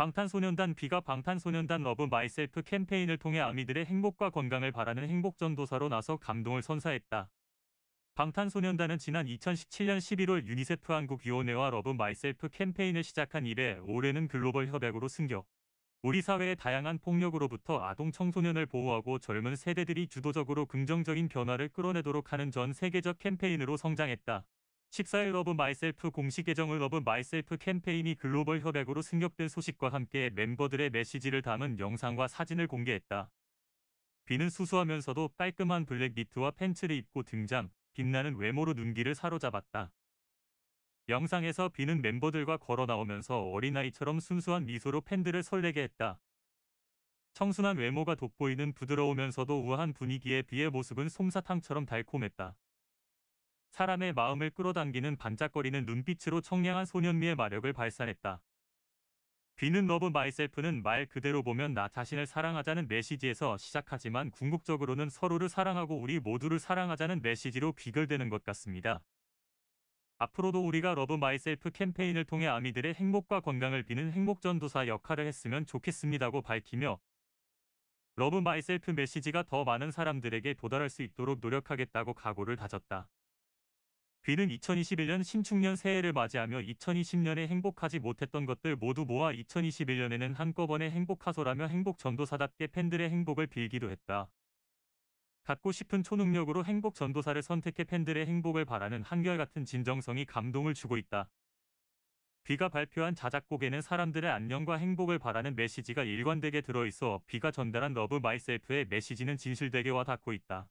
방탄소년단 비가 방탄소년단 러브 마이셀프 캠페인을 통해 아미들의 행복과 건강을 바라는 행복전도사로 나서 감동을 선사했다. 방탄소년단은 지난 2017년 11월 유니세프 한국위원회와 러브 마이셀프 캠페인을 시작한 이래 올해는 글로벌 협약으로 승격. 우리 사회의 다양한 폭력으로부터 아동 청소년을 보호하고 젊은 세대들이 주도적으로 긍정적인 변화를 끌어내도록 하는 전 세계적 캠페인으로 성장했다. 14일 러브 마이셀프 공식 계정을 러브 마이셀프 캠페인이 글로벌 협약으로 승격된 소식과 함께 멤버들의 메시지를 담은 영상과 사진을 공개했다. 비는 수수하면서도 깔끔한 블랙 니트와 팬츠를 입고 등장, 빛나는 외모로 눈길을 사로잡았다. 영상에서 비는 멤버들과 걸어나오면서 어린아이처럼 순수한 미소로 팬들을 설레게 했다. 청순한 외모가 돋보이는 부드러우면서도 우아한 분위기에 비의 모습은 솜사탕처럼 달콤했다. 사람의 마음을 끌어당기는 반짝거리는 눈빛으로 청량한 소년미의 마력을 발산했다. 비는 러브 마이셀프는 말 그대로 보면 나 자신을 사랑하자는 메시지에서 시작하지만 궁극적으로는 서로를 사랑하고 우리 모두를 사랑하자는 메시지로 귀결되는 것 같습니다. 앞으로도 우리가 러브 마이셀프 캠페인을 통해 아미들의 행복과 건강을 비는 행복전도사 역할을 했으면 좋겠습니다고 밝히며 러브 마이셀프 메시지가 더 많은 사람들에게 도달할 수 있도록 노력하겠다고 각오를 다졌다. 그는 2021년 신축년 새해를 맞이하며 2020년에 행복하지 못했던 것들 모두 모아 2021년에는 한꺼번에 행복하소라며 행복 전도사답게 팬들의 행복을 빌기도 했다. 갖고 싶은 초능력으로 행복 전도사를 선택해 팬들의 행복을 바라는 한결같은 진정성이 감동을 주고 있다. 비가 발표한 자작곡에는 사람들의 안녕과 행복을 바라는 메시지가 일관되게 들어있어 비가 전달한 러브 마이셀프의 메시지는 진실되게와 닿고 있다.